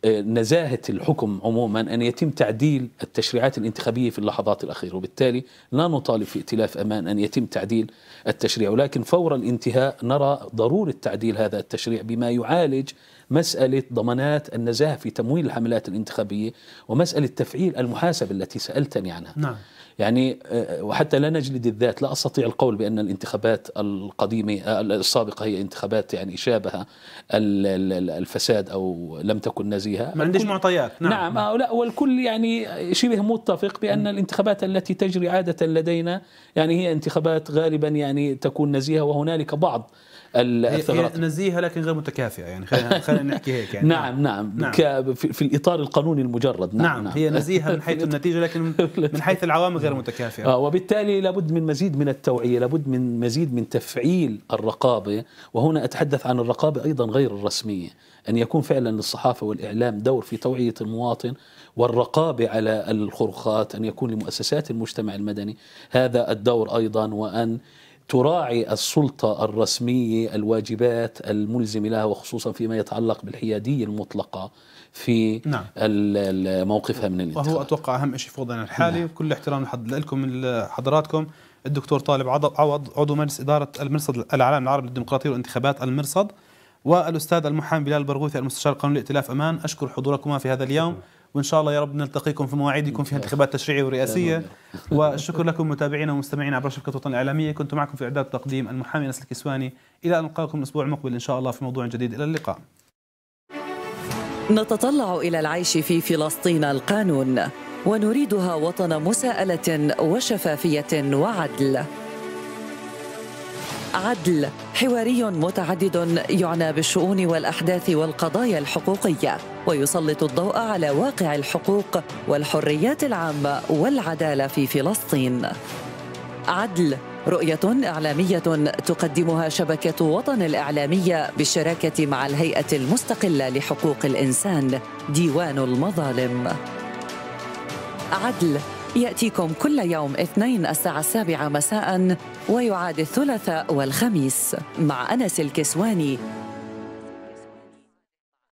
لنزاهة الحكم عموما أن يتم تعديل التشريعات الانتخابية في اللحظات الأخيرة وبالتالي لا نطالب في ائتلاف أمان أن يتم تعديل التشريع ولكن فور الانتهاء نرى ضرورة تعديل هذا التشريع بما يعالج مسألة ضمانات النزاهة في تمويل الحملات الانتخابية ومسألة تفعيل المحاسبة التي سألتني عنها نعم. يعني آه، وحتى لا نجلد الذات لا أستطيع القول بأن الانتخابات القديمة آه، السابقة هي انتخابات يعني شابه الفساد أو لم تكن نزيهة ما عنديش معطيات نعم, نعم, نعم. لا والكل يعني شبه متفق بأن الانتخابات التي تجري عادة لدينا يعني هي انتخابات غالبا يعني تكون نزيهة وهنالك بعض الثغرات هي نزيهه لكن غير متكافئه يعني *laughs* خلينا نحكي هيك يعني نعم نعم, نعم. نعم. في الاطار القانوني المجرد نعم, نعم, نعم. هي نزيهه من حيث النتيجه لكن *laughs* من حيث العوامل غير متكافئه آه وبالتالي لابد من مزيد من التوعيه لابد من مزيد من تفعيل الرقابه وهنا اتحدث عن الرقابه ايضا غير الرسميه ان يكون فعلا للصحافه والاعلام دور في توعيه المواطن والرقابه على الخرخات ان يكون لمؤسسات المجتمع المدني هذا الدور ايضا وان تراعي السلطة الرسمية الواجبات الملزمة لها وخصوصا فيما يتعلق بالحيادية المطلقة في نعم. موقفها من الانتخابات وهو أتوقع أهم شيء في وضعنا الحالي نعم. كل احترام لكم حضراتكم الدكتور طالب عوض عضو مجلس إدارة المرصد العالم العربي للديمقراطية والانتخابات المرصد والأستاذ المحامي بلال برغوثي المستشار القانوني لائتلاف أمان أشكر حضوركما في هذا اليوم شكرا. وإن شاء الله يا رب نلتقيكم في مواعيدكم في انتخابات تشريعية ورئاسية والشكر *laughs* لكم متابعينا ومستمعينا عبر شبكة وطن الإعلامية كنت معكم في إعداد تقديم المحامي أنس الكسواني إلى أن نلقاكم الأسبوع المقبل إن شاء الله في موضوع جديد إلى اللقاء نتطلع إلى العيش في فلسطين القانون ونريدها وطن مساءلة وشفافية وعدل عدل حواري متعدد يعنى بالشؤون والاحداث والقضايا الحقوقيه ويسلط الضوء على واقع الحقوق والحريات العامه والعداله في فلسطين عدل رؤية إعلامية تقدمها شبكة وطن الإعلامية بالشراكة مع الهيئة المستقلة لحقوق الإنسان ديوان المظالم. عدل يأتيكم كل يوم اثنين الساعة السابعة مساء ويعاد الثلاثاء والخميس مع أنس الكسواني